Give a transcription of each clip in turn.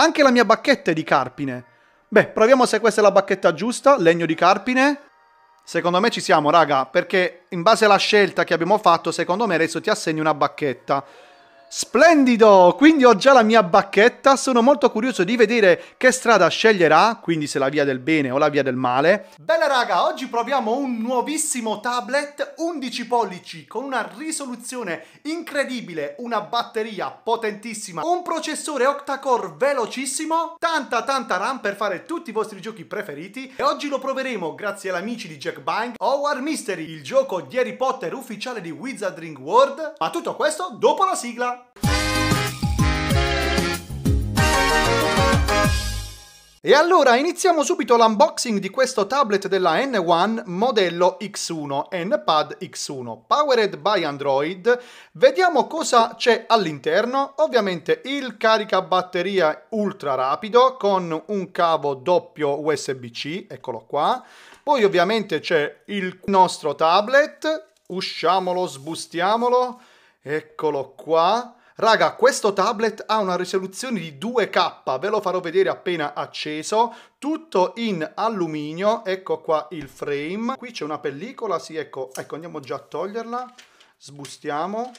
Anche la mia bacchetta è di carpine. Beh, proviamo se questa è la bacchetta giusta, legno di carpine. Secondo me ci siamo, raga, perché in base alla scelta che abbiamo fatto, secondo me adesso ti assegni una bacchetta. Splendido! Quindi ho già la mia bacchetta, sono molto curioso di vedere che strada sceglierà, quindi se la via del bene o la via del male. Bella raga, oggi proviamo un nuovissimo tablet 11 pollici con una risoluzione incredibile, una batteria potentissima, un processore octa-core velocissimo, tanta tanta RAM per fare tutti i vostri giochi preferiti e oggi lo proveremo grazie agli amici di Jack Bang, Howard Mystery, il gioco di Harry Potter ufficiale di Wizarding World, ma tutto questo dopo la sigla. E allora iniziamo subito l'unboxing di questo tablet della N1 modello X1, N-Pad X1, powered by Android. Vediamo cosa c'è all'interno. Ovviamente il caricabatteria ultra rapido con un cavo doppio USB-C, eccolo qua. Poi ovviamente c'è il nostro tablet, usciamolo, sbustiamolo. Eccolo qua. Raga, questo tablet ha una risoluzione di 2K, ve lo farò vedere appena acceso, tutto in alluminio, ecco qua il frame, qui c'è una pellicola, sì, ecco, ecco, andiamo già a toglierla, sbustiamo,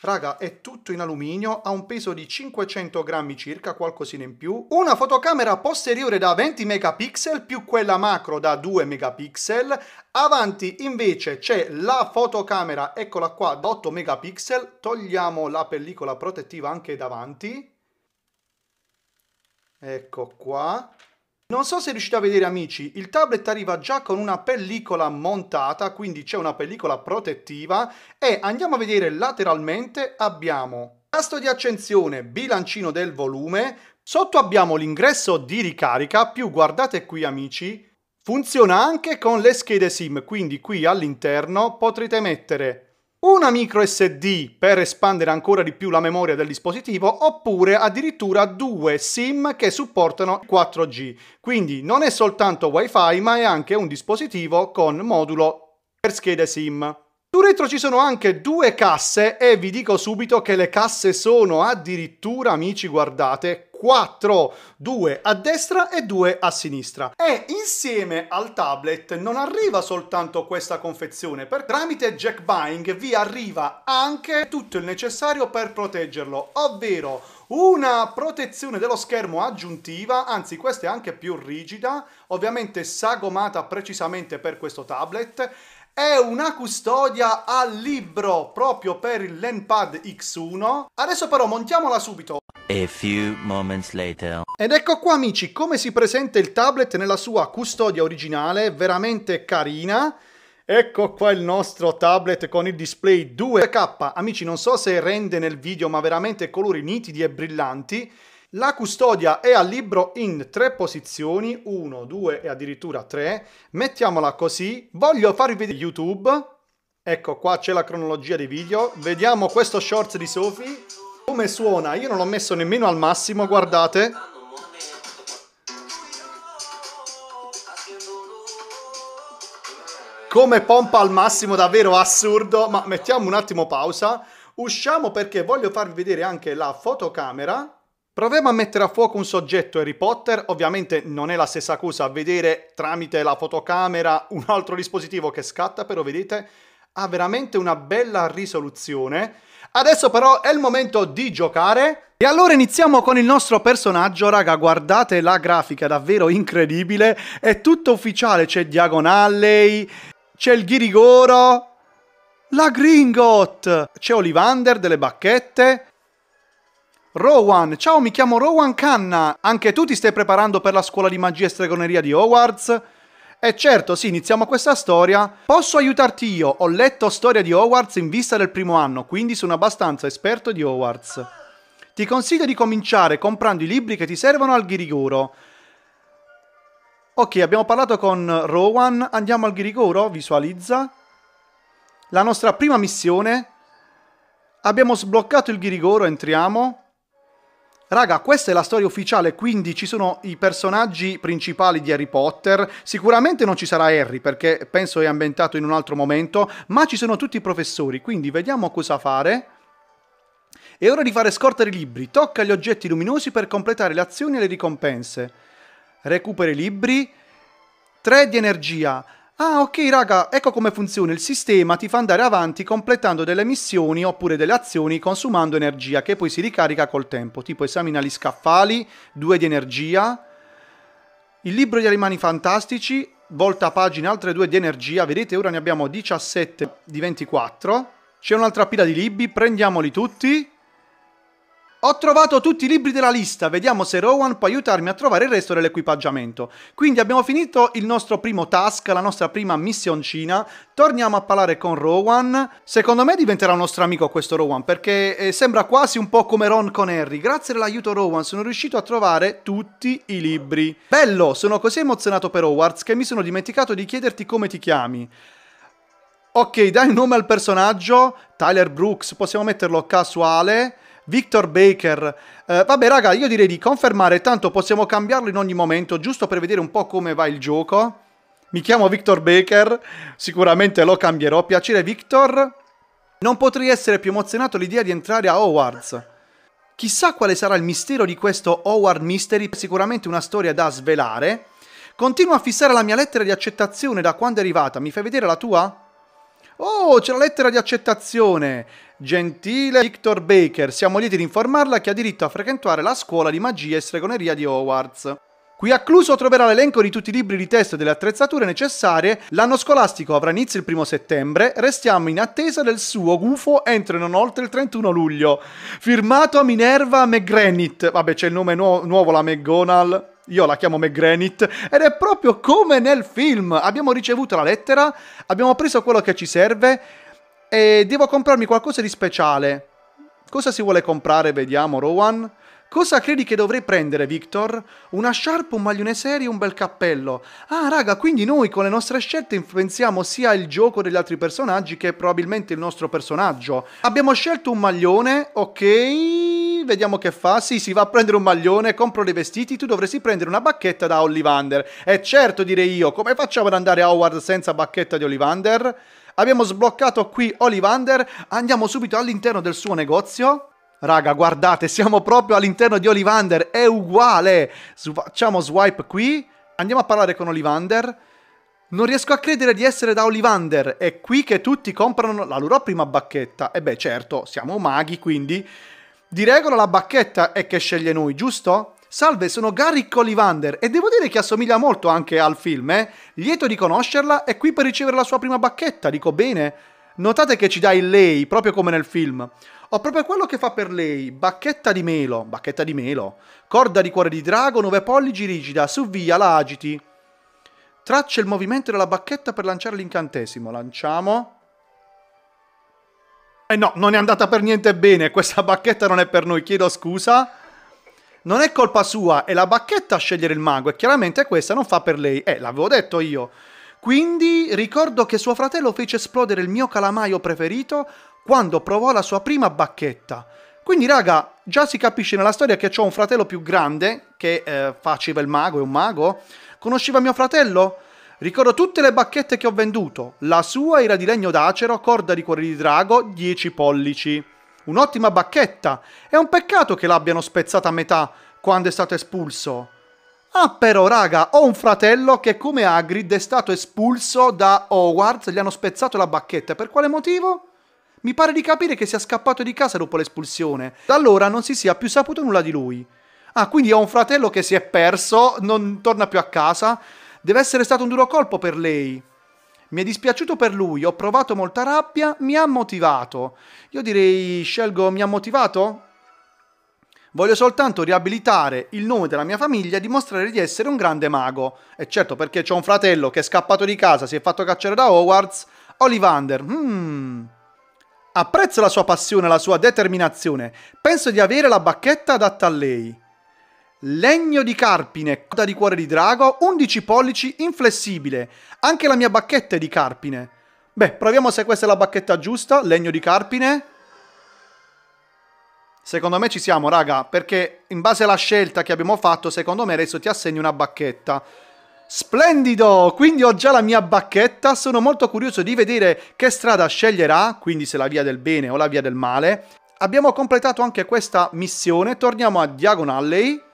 Raga, è tutto in alluminio, ha un peso di 500 grammi circa, qualcosina in più. Una fotocamera posteriore da 20 megapixel più quella macro da 2 megapixel. Avanti invece c'è la fotocamera, eccola qua, da 8 megapixel. Togliamo la pellicola protettiva anche davanti. Ecco qua. Non so se riuscite a vedere amici, il tablet arriva già con una pellicola montata, quindi c'è una pellicola protettiva e andiamo a vedere lateralmente abbiamo tasto di accensione, bilancino del volume, sotto abbiamo l'ingresso di ricarica, più guardate qui amici, funziona anche con le schede SIM, quindi qui all'interno potrete mettere una micro SD per espandere ancora di più la memoria del dispositivo oppure addirittura due SIM che supportano 4G. Quindi non è soltanto WiFi ma è anche un dispositivo con modulo per schede SIM. Su retro ci sono anche due casse e vi dico subito che le casse sono addirittura, amici guardate, 4, 2 a destra e 2 a sinistra. E insieme al tablet non arriva soltanto questa confezione, perché tramite Jack Buying vi arriva anche tutto il necessario per proteggerlo, ovvero una protezione dello schermo aggiuntiva, anzi questa è anche più rigida, ovviamente sagomata precisamente per questo tablet, è una custodia a libro proprio per il LenPad X1. Adesso però montiamola subito ed ecco qua amici come si presenta il tablet nella sua custodia originale, veramente carina. Ecco qua il nostro tablet con il display 2K. Amici non so se rende nel video ma veramente colori nitidi e brillanti. La custodia è al libro in tre posizioni, 1, 2 e addirittura 3. Mettiamola così. Voglio farvi vedere YouTube. Ecco qua c'è la cronologia dei video. Vediamo questo shorts di Sophie come suona. Io non l'ho messo nemmeno al massimo, guardate. Come pompa al massimo, davvero assurdo. Ma mettiamo un attimo pausa. Usciamo perché voglio farvi vedere anche la fotocamera. Proviamo a mettere a fuoco un soggetto Harry Potter, ovviamente non è la stessa cosa vedere tramite la fotocamera un altro dispositivo che scatta, però vedete ha veramente una bella risoluzione Adesso però è il momento di giocare. E allora iniziamo con il nostro personaggio, raga, guardate la grafica, davvero incredibile, è tutto ufficiale, c'è Diagonalley, c'è il Ghirigoro, la Gringot, c'è Olivander, delle bacchette, Rowan, ciao mi chiamo Rowan Canna, anche tu ti stai preparando per la scuola di magia e stregoneria di Hogwarts? E eh, certo, sì, iniziamo questa storia. Posso aiutarti io? Ho letto storia di Hogwarts in vista del primo anno, quindi sono abbastanza esperto di Hogwarts. Ti consiglio di cominciare comprando i libri che ti servono al Ghirigoro. Ok, abbiamo parlato con Rowan, andiamo al Ghirigoro, visualizza. La nostra prima missione. Abbiamo sbloccato il Ghirigoro, entriamo. Raga, questa è la storia ufficiale, quindi ci sono i personaggi principali di Harry Potter. Sicuramente non ci sarà Harry, perché penso è ambientato in un altro momento, ma ci sono tutti i professori, quindi vediamo cosa fare. È ora di fare scorta di libri. Tocca gli oggetti luminosi per completare le azioni e le ricompense. Recupera i libri. 3 di energia. Ah, ok, raga, ecco come funziona il sistema, ti fa andare avanti completando delle missioni oppure delle azioni consumando energia che poi si ricarica col tempo, tipo esamina gli scaffali, due di energia, il libro di animali fantastici, volta pagina, altre due di energia, vedete ora ne abbiamo 17 di 24, c'è un'altra pila di libri, prendiamoli tutti ho trovato tutti i libri della lista, vediamo se Rowan può aiutarmi a trovare il resto dell'equipaggiamento. Quindi abbiamo finito il nostro primo task, la nostra prima missioncina, torniamo a parlare con Rowan. Secondo me diventerà un nostro amico questo Rowan, perché eh, sembra quasi un po' come Ron con Harry. Grazie all'aiuto Rowan sono riuscito a trovare tutti i libri. Bello, sono così emozionato per Howards che mi sono dimenticato di chiederti come ti chiami. Ok, dai un nome al personaggio, Tyler Brooks, possiamo metterlo casuale... Victor Baker. Eh, vabbè, raga, io direi di confermare, tanto possiamo cambiarlo in ogni momento, giusto per vedere un po' come va il gioco. Mi chiamo Victor Baker, sicuramente lo cambierò. Piacere Victor. Non potrei essere più emozionato all'idea di entrare a Howards. Chissà quale sarà il mistero di questo Howard Mystery, sicuramente una storia da svelare. Continua a fissare la mia lettera di accettazione da quando è arrivata. Mi fai vedere la tua? Oh, c'è la lettera di accettazione. Gentile Victor Baker, siamo lieti di informarla che ha diritto a frequentare la scuola di magia e stregoneria di Hogwarts. Qui a Cluso troverà l'elenco di tutti i libri di testo e delle attrezzature necessarie. L'anno scolastico avrà inizio il primo settembre. Restiamo in attesa del suo gufo entro e non oltre il 31 luglio. Firmato Minerva McGranit. Vabbè, c'è il nome nu nuovo, la McGonagall. Io la chiamo McGranit ed è proprio come nel film. Abbiamo ricevuto la lettera, abbiamo preso quello che ci serve e devo comprarmi qualcosa di speciale. Cosa si vuole comprare, vediamo, Rowan? Cosa credi che dovrei prendere, Victor? Una sciarpa, un maglione serio, un bel cappello. Ah, raga, quindi noi con le nostre scelte influenziamo sia il gioco degli altri personaggi che probabilmente il nostro personaggio. Abbiamo scelto un maglione, ok, vediamo che fa. Sì, si va a prendere un maglione, compro dei vestiti, tu dovresti prendere una bacchetta da Ollivander. E certo, direi io, come facciamo ad andare a Howard senza bacchetta di Ollivander? Abbiamo sbloccato qui Olivander, andiamo subito all'interno del suo negozio. Raga, guardate, siamo proprio all'interno di Olivander, è uguale. Facciamo swipe qui, andiamo a parlare con Olivander. Non riesco a credere di essere da Olivander, è qui che tutti comprano la loro prima bacchetta. E beh, certo, siamo maghi, quindi... Di regola la bacchetta è che sceglie noi, giusto? Salve, sono Gary Collivander e devo dire che assomiglia molto anche al film, eh? Lieto di conoscerla, è qui per ricevere la sua prima bacchetta, dico bene? Notate che ci dà il lei, proprio come nel film. Ho proprio quello che fa per lei, bacchetta di melo, bacchetta di melo, corda di cuore di drago, 9 pollici rigida, su via, la agiti. Traccia il movimento della bacchetta per lanciare l'incantesimo, lanciamo... Eh no, non è andata per niente bene, questa bacchetta non è per noi, chiedo scusa non è colpa sua, è la bacchetta a scegliere il mago e chiaramente questa non fa per lei. Eh, l'avevo detto io. Quindi ricordo che suo fratello fece esplodere il mio calamaio preferito quando provò la sua prima bacchetta. Quindi raga, già si capisce nella storia che ho un fratello più grande che eh, faceva il mago, è un mago. Conosceva mio fratello? Ricordo tutte le bacchette che ho venduto. La sua era di legno d'acero, corda di cuore di drago, 10 pollici un'ottima bacchetta. È un peccato che l'abbiano spezzata a metà quando è stato espulso. Ah però raga, ho un fratello che come Hagrid è stato espulso da Hogwarts, gli hanno spezzato la bacchetta. Per quale motivo? Mi pare di capire che sia scappato di casa dopo l'espulsione. Da allora non si sia più saputo nulla di lui. Ah, quindi ho un fratello che si è perso, non torna più a casa. Deve essere stato un duro colpo per lei. Mi è dispiaciuto per lui, ho provato molta rabbia, mi ha motivato. Io direi scelgo mi ha motivato? Voglio soltanto riabilitare il nome della mia famiglia e dimostrare di essere un grande mago. E certo perché c'ho un fratello che è scappato di casa, si è fatto cacciare da Hogwarts, Olivander. Hmm. Apprezzo la sua passione e la sua determinazione. Penso di avere la bacchetta adatta a lei. Legno di carpine, coda di cuore di drago, 11 pollici, inflessibile. Anche la mia bacchetta è di carpine. Beh, proviamo se questa è la bacchetta giusta, legno di carpine. Secondo me ci siamo, raga, perché in base alla scelta che abbiamo fatto, secondo me adesso ti assegni una bacchetta. Splendido! Quindi ho già la mia bacchetta, sono molto curioso di vedere che strada sceglierà, quindi se la via del bene o la via del male. Abbiamo completato anche questa missione, torniamo a Diagon Alley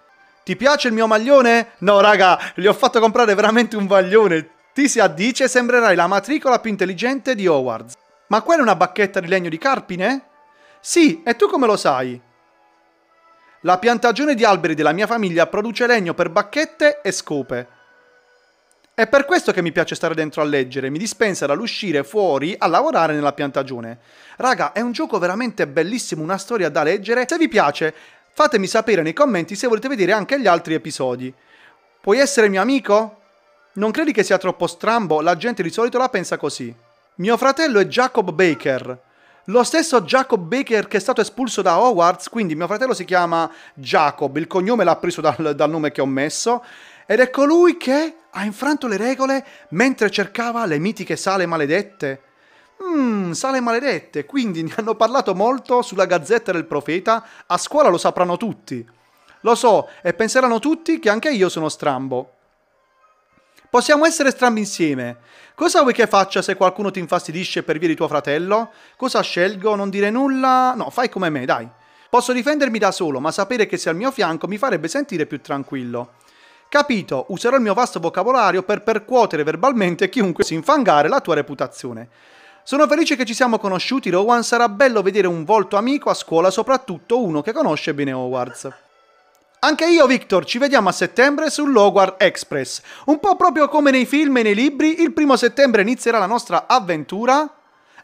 ti piace il mio maglione? No, raga, gli ho fatto comprare veramente un vaglione. Ti si addice sembrerai la matricola più intelligente di Howards. Ma quella è una bacchetta di legno di carpine? Sì, e tu come lo sai? La piantagione di alberi della mia famiglia produce legno per bacchette e scope. È per questo che mi piace stare dentro a leggere, mi dispensa dall'uscire fuori a lavorare nella piantagione. Raga, è un gioco veramente bellissimo, una storia da leggere. Se vi piace, Fatemi sapere nei commenti se volete vedere anche gli altri episodi. Puoi essere mio amico? Non credi che sia troppo strambo? La gente di solito la pensa così. Mio fratello è Jacob Baker. Lo stesso Jacob Baker che è stato espulso da Hogwarts, quindi mio fratello si chiama Jacob, il cognome l'ha preso dal, dal nome che ho messo, ed è colui che ha infranto le regole mentre cercava le mitiche sale maledette. Mmm, sale maledette, quindi ne hanno parlato molto sulla gazzetta del profeta, a scuola lo sapranno tutti. Lo so, e penseranno tutti che anche io sono strambo. Possiamo essere strambi insieme. Cosa vuoi che faccia se qualcuno ti infastidisce per via di tuo fratello? Cosa scelgo? Non dire nulla? No, fai come me, dai. Posso difendermi da solo, ma sapere che sei al mio fianco mi farebbe sentire più tranquillo. Capito, userò il mio vasto vocabolario per percuotere verbalmente chiunque si infangare la tua reputazione. Sono felice che ci siamo conosciuti, Rowan, sarà bello vedere un volto amico a scuola, soprattutto uno che conosce bene Hogwarts. Anche io, Victor, ci vediamo a settembre su Express. Un po' proprio come nei film e nei libri, il primo settembre inizierà la nostra avventura.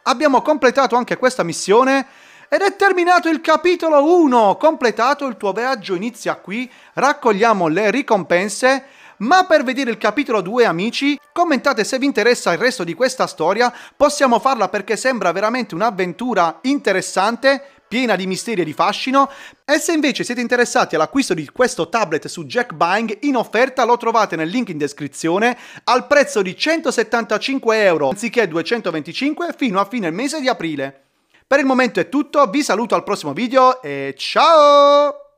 Abbiamo completato anche questa missione ed è terminato il capitolo 1. Completato il tuo viaggio inizia qui, raccogliamo le ricompense ma per vedere il capitolo 2 amici, commentate se vi interessa il resto di questa storia, possiamo farla perché sembra veramente un'avventura interessante, piena di misteri e di fascino. E se invece siete interessati all'acquisto di questo tablet su Jack Buying, in offerta lo trovate nel link in descrizione al prezzo di 175 euro anziché 225 fino a fine mese di aprile. Per il momento è tutto, vi saluto al prossimo video e ciao!